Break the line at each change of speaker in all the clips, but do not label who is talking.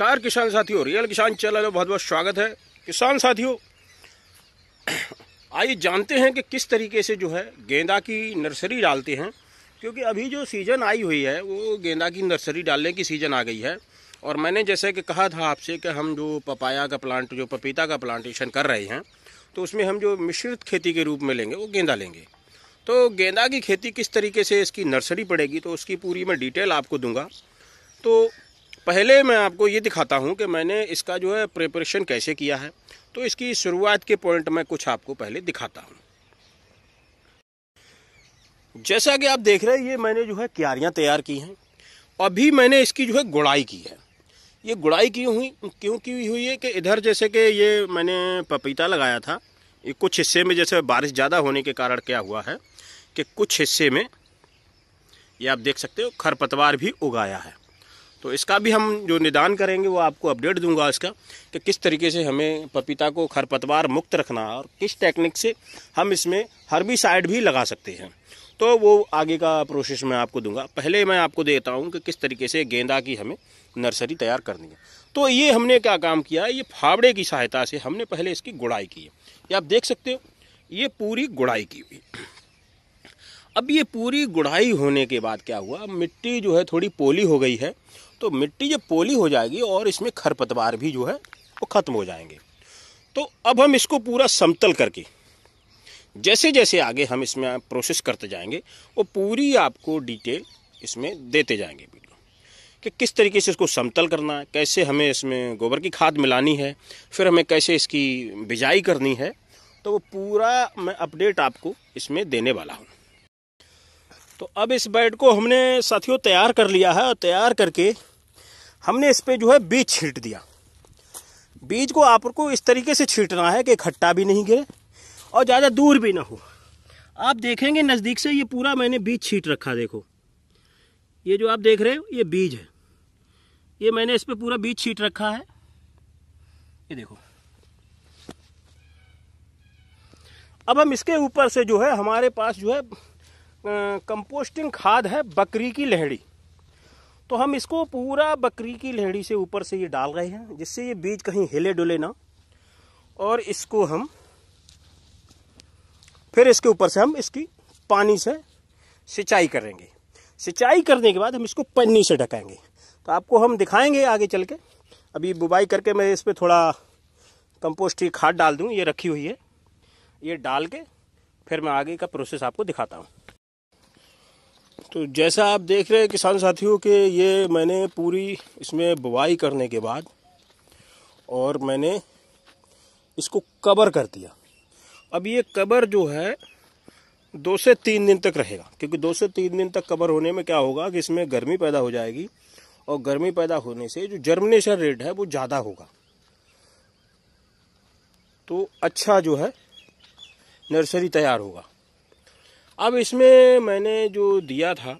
नमस्कार किसान साथियों रियल किसान चैनल में बहुत बहुत स्वागत है किसान साथियों आइए जानते हैं कि किस तरीके से जो है गेंदा की नर्सरी डालते हैं क्योंकि अभी जो सीज़न आई हुई है वो गेंदा की नर्सरी डालने की सीज़न आ गई है और मैंने जैसे कि कहा था आपसे कि हम जो पपाया का प्लांट जो पपीता का प्लांटेशन कर रहे हैं तो उसमें हम जो मिश्रित खेती के रूप में लेंगे वो गेंदा लेंगे तो गेंदा की खेती किस तरीके से इसकी नर्सरी पड़ेगी तो उसकी पूरी मैं डिटेल आपको दूंगा तो पहले मैं आपको ये दिखाता हूँ कि मैंने इसका जो है प्रिपरेशन कैसे किया है तो इसकी शुरुआत के पॉइंट मैं कुछ आपको पहले दिखाता हूँ जैसा कि आप देख रहे हैं ये मैंने जो है क्यारियाँ तैयार की हैं अभी मैंने इसकी जो है गुड़ाई की है ये गुड़ाई क्यों हुई क्यों की हुई है कि इधर जैसे कि ये मैंने पपीता लगाया था ये कुछ हिस्से में जैसे बारिश ज़्यादा होने के कारण क्या हुआ है कि कुछ हिस्से में ये आप देख सकते हो खरपतवार भी उगाया है तो इसका भी हम जो निदान करेंगे वो आपको अपडेट दूंगा इसका कि किस तरीके से हमें पपीता को खरपतवार मुक्त रखना और किस टेक्निक से हम इसमें हर्बिसाइड भी लगा सकते हैं तो वो आगे का प्रोसेस मैं आपको दूंगा पहले मैं आपको देता हूँ कि किस तरीके से गेंदा की हमें नर्सरी तैयार करनी है तो ये हमने क्या काम किया ये फावड़े की सहायता से हमने पहले इसकी गुड़ाई की है ये आप देख सकते हो ये पूरी गुड़ाई की हुई अब ये पूरी गुड़ाई होने के बाद क्या हुआ मिट्टी जो है थोड़ी पोली हो गई है तो मिट्टी जब पोली हो जाएगी और इसमें खरपतवार भी जो है वो ख़त्म हो जाएंगे तो अब हम इसको पूरा समतल करके जैसे जैसे आगे हम इसमें प्रोसेस करते जाएंगे वो पूरी आपको डिटेल इसमें देते जाएंगे वीडियो कि किस तरीके से इसको समतल करना है कैसे हमें इसमें गोबर की खाद मिलानी है फिर हमें कैसे इसकी बिजाई करनी है तो वो पूरा मैं अपडेट आपको इसमें देने वाला हूँ तो अब इस बेड को हमने साथियों तैयार कर लिया है और तैयार करके हमने इस पर जो है बीज छीट दिया बीज को आपको इस तरीके से छीटना है कि खट्टा भी नहीं गिरे और ज़्यादा दूर भी ना हो आप देखेंगे नज़दीक से ये पूरा मैंने बीज छीट रखा देखो ये जो आप देख रहे हो ये बीज है ये मैंने इस पर पूरा बीज छीट रखा है ये देखो अब हम इसके ऊपर से जो है हमारे पास जो है कंपोस्टिंग खाद है बकरी की लहड़ी तो हम इसको पूरा बकरी की लहड़ी से ऊपर से ये डाल रहे हैं जिससे ये बीज कहीं हिले डुले ना और इसको हम फिर इसके ऊपर से हम इसकी पानी से सिंचाई करेंगे सिंचाई करने के बाद हम इसको पन्नी से ढकाएंगे तो आपको हम दिखाएंगे आगे चल के अभी बुबाई करके मैं इस पर थोड़ा कंपोस्ट की खाद डाल दूँ ये रखी हुई है ये डाल के फिर मैं आगे का प्रोसेस आपको दिखाता हूँ तो जैसा आप देख रहे हैं किसान साथियों के ये मैंने पूरी इसमें बुवाई करने के बाद और मैंने इसको कवर कर दिया अब ये कवर जो है दो से तीन दिन तक रहेगा क्योंकि दो से तीन दिन तक कवर होने में क्या होगा कि इसमें गर्मी पैदा हो जाएगी और गर्मी पैदा होने से जो जर्मिनेशन रेट है वो ज़्यादा होगा तो अच्छा जो है नर्सरी तैयार होगा अब इसमें मैंने जो दिया था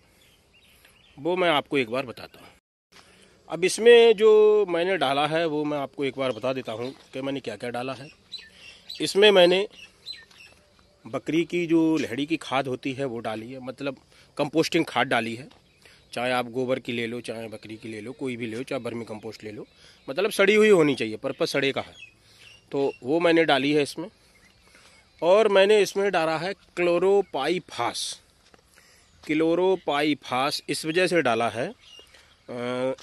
वो मैं आपको एक बार बताता हूँ अब इसमें जो मैंने डाला है वो मैं आपको एक बार बता देता हूँ कि मैंने क्या क्या डाला है इसमें मैंने बकरी की जो लहड़ी की खाद होती है वो डाली है मतलब कंपोस्टिंग खाद डाली है चाहे आप गोबर की ले लो चाहे बकरी की ले लो कोई भी ले लो चाहे बर्मी कंपोस्ट ले लो मतलब सड़ी हुई होनी चाहिए पर्पज़ सड़े का है तो वो मैंने डाली है इसमें और मैंने इसमें डाला है क्लोरोपाइफास क्लोरोपाइफास इस वजह से डाला है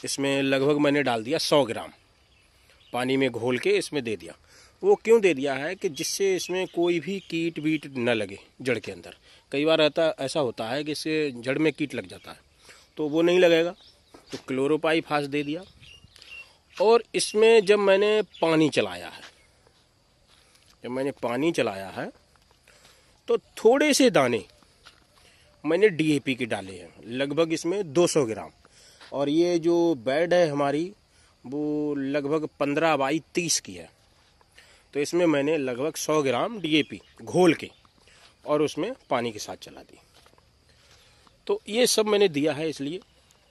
इसमें लगभग मैंने डाल दिया सौ ग्राम पानी में घोल के इसमें दे दिया वो क्यों दे दिया है कि जिससे इसमें कोई भी कीट वीट न लगे जड़ के अंदर कई बार रहता ऐसा होता है कि इससे जड़ में कीट लग जाता है तो वो नहीं लगेगा तो क्लोरोपाइफास दे दिया और इसमें जब मैंने पानी चलाया है जब मैंने पानी चलाया है तो थोड़े से दाने मैंने डी के डाले हैं लगभग इसमें 200 ग्राम और ये जो बेड है हमारी वो लगभग 15 बाई 30 की है तो इसमें मैंने लगभग 100 ग्राम डीएपी घोल के और उसमें पानी के साथ चला दी तो ये सब मैंने दिया है इसलिए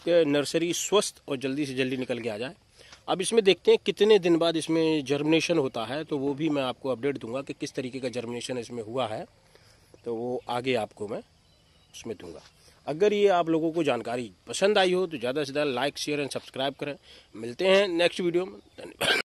कि नर्सरी स्वस्थ और जल्दी से जल्दी निकल के आ जाए अब इसमें देखते हैं कितने दिन बाद इसमें जर्मिनेशन होता है तो वो भी मैं आपको अपडेट दूंगा कि किस तरीके का जर्मिनेशन इसमें हुआ है तो वो आगे आपको मैं उसमें दूंगा अगर ये आप लोगों को जानकारी पसंद आई हो तो ज़्यादा से ज़्यादा लाइक शेयर एंड सब्सक्राइब करें मिलते हैं नेक्स्ट वीडियो में धन्यवाद